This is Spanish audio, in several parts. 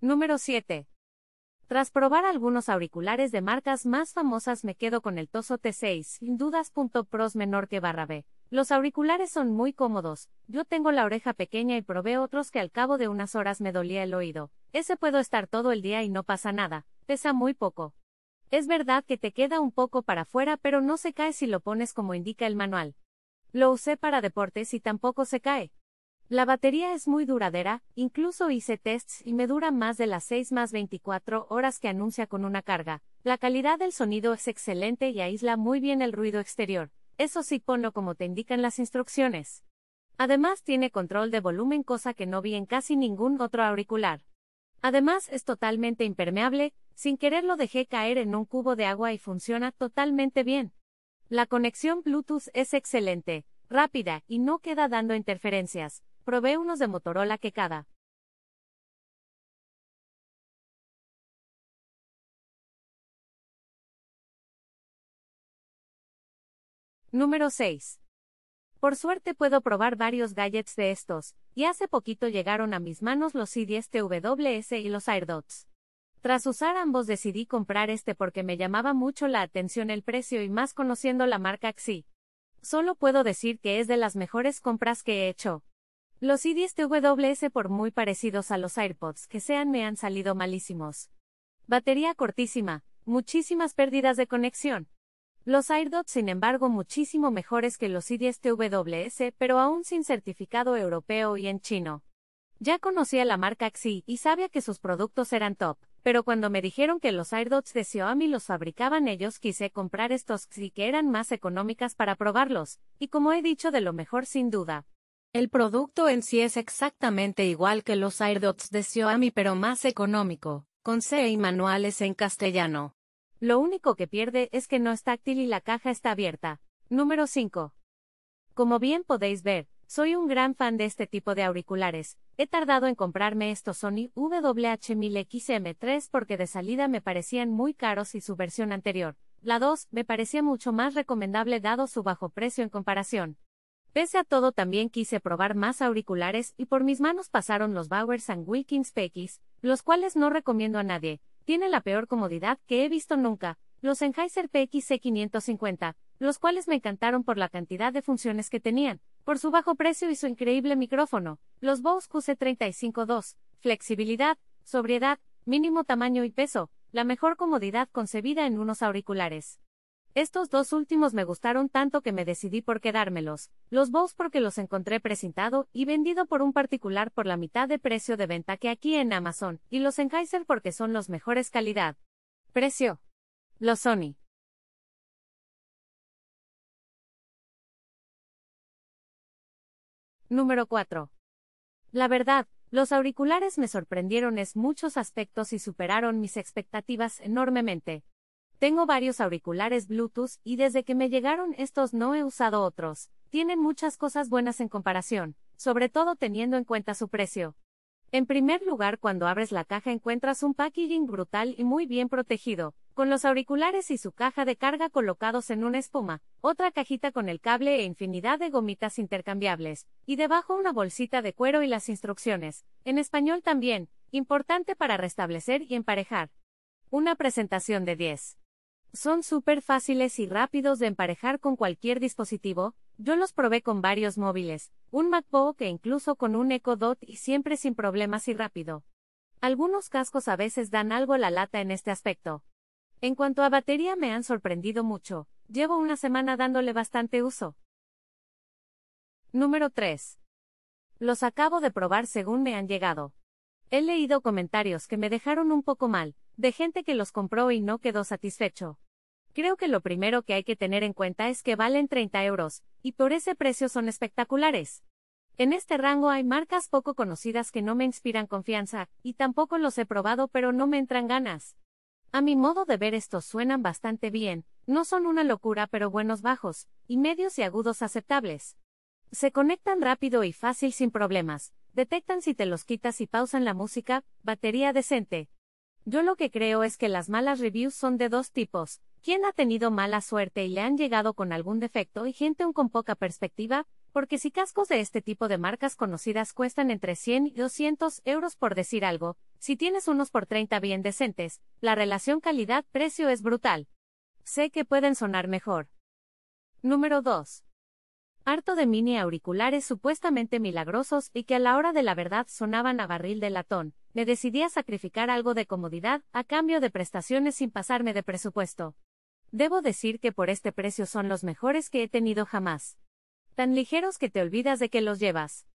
Número 7. Tras probar algunos auriculares de marcas más famosas me quedo con el Toso T6, sin dudas. Pros menor que barra B. Los auriculares son muy cómodos, yo tengo la oreja pequeña y probé otros que al cabo de unas horas me dolía el oído, ese puedo estar todo el día y no pasa nada, pesa muy poco. Es verdad que te queda un poco para afuera, pero no se cae si lo pones como indica el manual. Lo usé para deportes y tampoco se cae. La batería es muy duradera, incluso hice tests y me dura más de las 6 más 24 horas que anuncia con una carga. La calidad del sonido es excelente y aísla muy bien el ruido exterior. Eso sí, ponlo como te indican las instrucciones. Además tiene control de volumen cosa que no vi en casi ningún otro auricular. Además es totalmente impermeable, sin querer lo dejé caer en un cubo de agua y funciona totalmente bien. La conexión Bluetooth es excelente, rápida y no queda dando interferencias. Probé unos de Motorola que cada. Número 6. Por suerte puedo probar varios gadgets de estos, y hace poquito llegaron a mis manos los CDs TWS y los AirDots. Tras usar ambos decidí comprar este porque me llamaba mucho la atención el precio y más conociendo la marca XI. Solo puedo decir que es de las mejores compras que he hecho. Los CDs TWS por muy parecidos a los AirPods que sean me han salido malísimos. Batería cortísima, muchísimas pérdidas de conexión. Los AirDots sin embargo muchísimo mejores que los CDs TWS pero aún sin certificado europeo y en chino. Ya conocía la marca XI y sabía que sus productos eran top pero cuando me dijeron que los AirDots de Xiaomi los fabricaban ellos quise comprar estos y que eran más económicas para probarlos, y como he dicho de lo mejor sin duda. El producto en sí es exactamente igual que los AirDots de Xiaomi pero más económico, con C y manuales en castellano. Lo único que pierde es que no es táctil y la caja está abierta. Número 5. Como bien podéis ver, soy un gran fan de este tipo de auriculares, He tardado en comprarme estos Sony WH-1000XM3 porque de salida me parecían muy caros y su versión anterior, la 2, me parecía mucho más recomendable dado su bajo precio en comparación. Pese a todo también quise probar más auriculares y por mis manos pasaron los Bowers and Wilkins PX, los cuales no recomiendo a nadie, tiene la peor comodidad que he visto nunca, los Sennheiser PXC550, los cuales me encantaron por la cantidad de funciones que tenían, por su bajo precio y su increíble micrófono, los Bose qc 35 II, flexibilidad, sobriedad, mínimo tamaño y peso, la mejor comodidad concebida en unos auriculares. Estos dos últimos me gustaron tanto que me decidí por quedármelos, los Bose porque los encontré presentado y vendido por un particular por la mitad de precio de venta que aquí en Amazon, y los Sennheiser porque son los mejores calidad. Precio. Los Sony. Número 4. La verdad, los auriculares me sorprendieron en muchos aspectos y superaron mis expectativas enormemente. Tengo varios auriculares Bluetooth y desde que me llegaron estos no he usado otros. Tienen muchas cosas buenas en comparación, sobre todo teniendo en cuenta su precio. En primer lugar, cuando abres la caja encuentras un packaging brutal y muy bien protegido, con los auriculares y su caja de carga colocados en una espuma, otra cajita con el cable e infinidad de gomitas intercambiables, y debajo una bolsita de cuero y las instrucciones, en español también, importante para restablecer y emparejar. Una presentación de 10. Son súper fáciles y rápidos de emparejar con cualquier dispositivo, yo los probé con varios móviles, un MacBook e incluso con un Echo Dot y siempre sin problemas y rápido. Algunos cascos a veces dan algo la lata en este aspecto. En cuanto a batería me han sorprendido mucho, llevo una semana dándole bastante uso. Número 3. Los acabo de probar según me han llegado. He leído comentarios que me dejaron un poco mal, de gente que los compró y no quedó satisfecho. Creo que lo primero que hay que tener en cuenta es que valen 30 euros, y por ese precio son espectaculares. En este rango hay marcas poco conocidas que no me inspiran confianza, y tampoco los he probado pero no me entran ganas. A mi modo de ver estos suenan bastante bien, no son una locura pero buenos bajos, y medios y agudos aceptables. Se conectan rápido y fácil sin problemas, detectan si te los quitas y pausan la música, batería decente. Yo lo que creo es que las malas reviews son de dos tipos, quien ha tenido mala suerte y le han llegado con algún defecto y gente un con poca perspectiva, porque si cascos de este tipo de marcas conocidas cuestan entre 100 y 200 euros por decir algo, si tienes unos por 30 bien decentes, la relación calidad-precio es brutal. Sé que pueden sonar mejor. Número 2. Harto de mini auriculares supuestamente milagrosos y que a la hora de la verdad sonaban a barril de latón, me decidí a sacrificar algo de comodidad a cambio de prestaciones sin pasarme de presupuesto. Debo decir que por este precio son los mejores que he tenido jamás. Tan ligeros que te olvidas de que los llevas.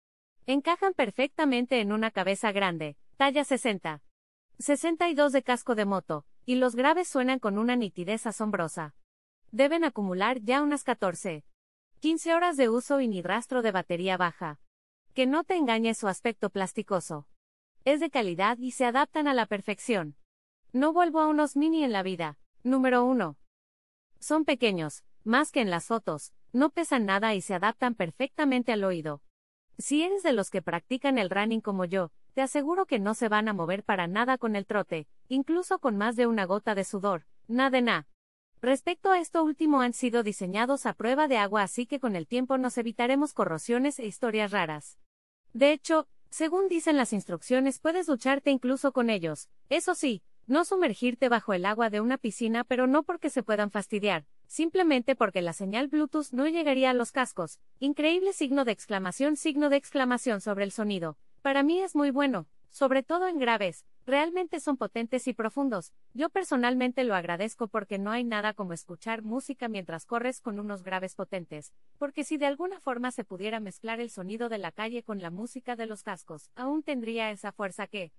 Encajan perfectamente en una cabeza grande, Talla 60. 62 de casco de moto, y los graves suenan con una nitidez asombrosa. Deben acumular ya unas 14. 15 horas de uso y ni rastro de batería baja. Que no te engañe su aspecto plasticoso. Es de calidad y se adaptan a la perfección. No vuelvo a unos mini en la vida. Número 1. Son pequeños, más que en las fotos, no pesan nada y se adaptan perfectamente al oído. Si eres de los que practican el running como yo, te aseguro que no se van a mover para nada con el trote, incluso con más de una gota de sudor, nada de nada. Respecto a esto último han sido diseñados a prueba de agua así que con el tiempo nos evitaremos corrosiones e historias raras. De hecho, según dicen las instrucciones puedes ducharte incluso con ellos, eso sí, no sumergirte bajo el agua de una piscina pero no porque se puedan fastidiar, simplemente porque la señal Bluetooth no llegaría a los cascos. Increíble signo de exclamación signo de exclamación sobre el sonido. Para mí es muy bueno, sobre todo en graves, realmente son potentes y profundos. Yo personalmente lo agradezco porque no hay nada como escuchar música mientras corres con unos graves potentes, porque si de alguna forma se pudiera mezclar el sonido de la calle con la música de los cascos, aún tendría esa fuerza que,